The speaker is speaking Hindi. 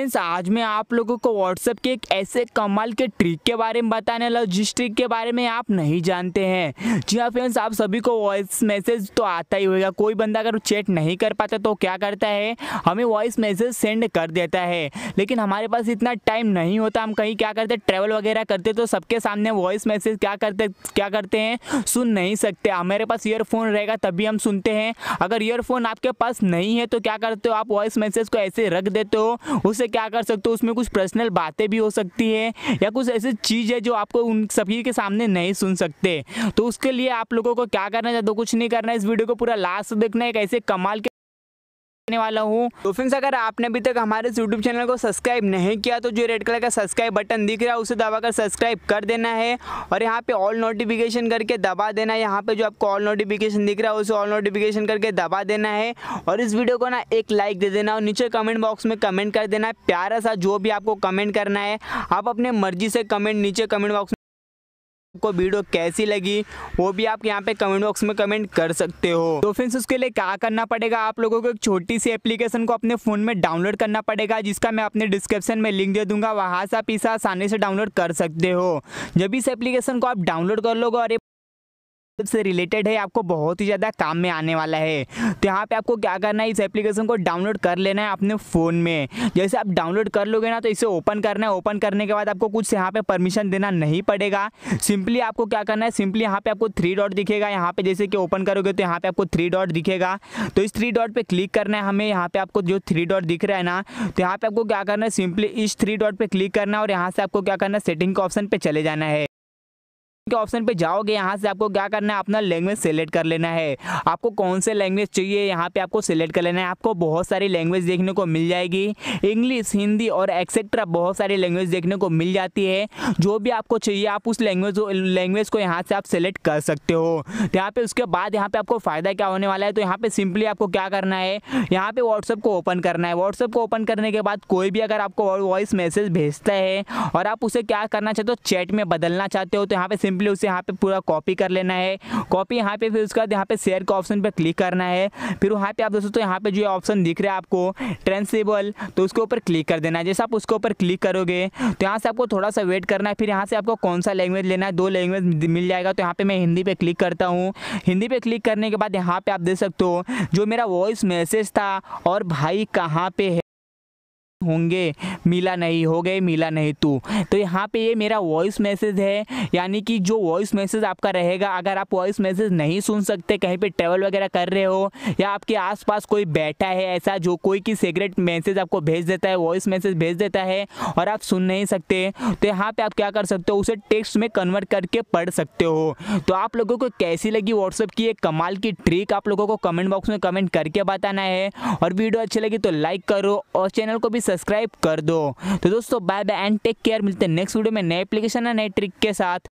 फ्रेंड्स आज मैं आप लोगों को व्हाट्सएप के एक ऐसे कमाल के ट्रिक के बारे में बताने वाला जिस ट्रिक के बारे में आप नहीं जानते हैं जी हाँ फ्रेंड्स आप सभी को वॉइस मैसेज तो आता ही होगा कोई बंदा अगर चैट नहीं कर पाता तो क्या करता है हमें वॉइस मैसेज सेंड कर देता है लेकिन हमारे पास इतना टाइम नहीं होता हम कहीं क्या करते ट्रैवल वगैरह करते तो सबके सामने वॉइस मैसेज क्या करते क्या करते हैं सुन नहीं सकते हमारे पास ईयरफोन रहेगा तभी हम सुनते हैं अगर ईयरफोन आपके पास नहीं है तो क्या करते हो आप वॉइस मैसेज को ऐसे रख देते हो उसे क्या कर सकते हो उसमें कुछ पर्सनल बातें भी हो सकती है या कुछ ऐसी चीज़ है जो आपको उन सभी के सामने नहीं सुन सकते तो उसके लिए आप लोगों को क्या करना है तो कुछ नहीं करना है इस वीडियो को पूरा लास्ट देखना है एक ऐसे कमाल देने वाला हूँ तो फ्रेंड्स अगर आपने अभी तक हमारे यूट्यूब चैनल को सब्सक्राइब नहीं किया तो जो रेड कलर का सब्सक्राइब बटन दिख रहा है उसे दबाकर सब्सक्राइब कर देना है और यहाँ पे ऑल नोटिफिकेशन करके दबा देना है यहाँ पे जो आपको ऑल नोटिफिकेशन दिख रहा है उसे ऑल नोटिफिकेशन करके दबा देना है और इस वीडियो को ना एक लाइक दे देना और नीचे कमेंट बॉक्स में कमेंट कर देना है प्यारा सा जो भी आपको कमेंट करना है आप अपने मर्जी से कमेंट नीचे कमेंट बॉक्स आपको वीडियो कैसी लगी वो भी आप यहाँ पे कमेंट बॉक्स में कमेंट कर सकते हो तो फ्रेंड्स उसके लिए क्या करना पड़ेगा आप लोगों को एक छोटी सी एप्लीकेशन को अपने फ़ोन में डाउनलोड करना पड़ेगा जिसका मैं अपने डिस्क्रिप्शन में लिंक दे दूंगा वहाँ से आप इसे आसानी से डाउनलोड कर सकते हो जब इस एप्लीकेशन को आप डाउनलोड कर लोगे और से रिलेटेड है आपको बहुत ही ज़्यादा काम में आने वाला है तो यहाँ पे आपको क्या करना है इस एप्लीकेशन को डाउनलोड कर लेना है अपने फ़ोन में जैसे आप डाउनलोड कर लोगे ना तो इसे ओपन करना है ओपन करने के बाद आपको कुछ यहाँ पे परमिशन देना नहीं पड़ेगा सिंपली आपको क्या करना है सिंपली यहाँ पे आपको थ्री डॉट दिखेगा यहाँ पे जैसे कि ओपन करोगे तो यहाँ पे आपको थ्री डॉट दिखेगा तो इस थ्री डॉट पर क्लिक करना है हमें यहाँ पे आपको जो थ्री डॉट दिख रहा है ना तो यहाँ पे आपको क्या करना है सिंपली इस थ्री डॉट पर क्लिक करना है और यहाँ से आपको क्या करना है सेटिंग के ऑप्शन पर चले जाना है के ऑप्शन पे जाओगे यहाँ से आपको क्या करना है अपना लैंग्वेज सेलेक्ट कर लेना है आपको कौन से लैंग्वेज चाहिए यहाँ पे आपको सेलेक्ट कर लेना है आपको बहुत सारी लैंग्वेज देखने को मिल जाएगी इंग्लिश हिंदी और एक्सेट्रा बहुत सारी लैंग्वेज देखने को मिल जाती है जो भी आपको चाहिए आप उस लैंग्वेज लैंग्वेज को यहाँ से आप सेलेक्ट कर सकते हो तो यहाँ पे उसके बाद यहाँ पे आपको फ़ायदा क्या होने वाला है तो यहाँ पे सिंपली आपको क्या करना है यहाँ पे व्हाट्सअप को ओपन करना है व्हाट्सअप को ओपन करने के बाद कोई भी अगर आपको वॉइस मैसेज भेजता है और आप उसे क्या करना चाहते हो चैट में बदलना चाहते हो तो यहाँ पे सिंपली सिंपली उसे यहाँ पे पूरा कॉपी कर लेना है कॉपी यहाँ पे फिर उसके बाद यहाँ पे शेयर के ऑप्शन पे क्लिक करना है फिर वहाँ पे आप दोस्तों तो यहाँ पे जो ऑप्शन दिख रहा है आपको ट्रेंसेबल तो उसके ऊपर क्लिक कर देना है जैसे आप उसके ऊपर क्लिक करोगे तो यहाँ से आपको थोड़ा सा वेट करना है फिर यहाँ से आपको कौन सा लैंग्वेज लेना है दो लैंग्वेज मिल जाएगा तो यहाँ पर मैं हिंदी पर क्लिक करता हूँ हिंदी पर क्लिक करने के बाद यहाँ पर आप देख सकते हो जो मेरा वॉइस मैसेज था और भाई कहाँ पर है होंगे मिला नहीं हो गए मिला नहीं तू तो यहाँ पे ये मेरा वॉइस मैसेज है यानी कि जो वॉइस मैसेज आपका रहेगा अगर आप वॉइस मैसेज नहीं सुन सकते कहीं पे ट्रेवल वगैरह कर रहे हो या आपके आसपास कोई बैठा है ऐसा जो कोई की सीक्रेट मैसेज आपको भेज देता है वॉइस मैसेज भेज देता है और आप सुन नहीं सकते तो यहाँ पर आप क्या कर सकते हो उसे टेक्स्ट में कन्वर्ट करके पढ़ सकते हो तो आप लोगों को कैसी लगी व्हाट्सअप की एक कमाल की ट्रिक आप लोगों को कमेंट बॉक्स में कमेंट करके बताना है और वीडियो अच्छी लगी तो लाइक करो और चैनल को भी सब्सक्राइब कर दो तो दोस्तों bye bye and take care मिलते हैं नेक्स्ट वीडियो में नए एप्लीकेशन और नए ट्रिक के साथ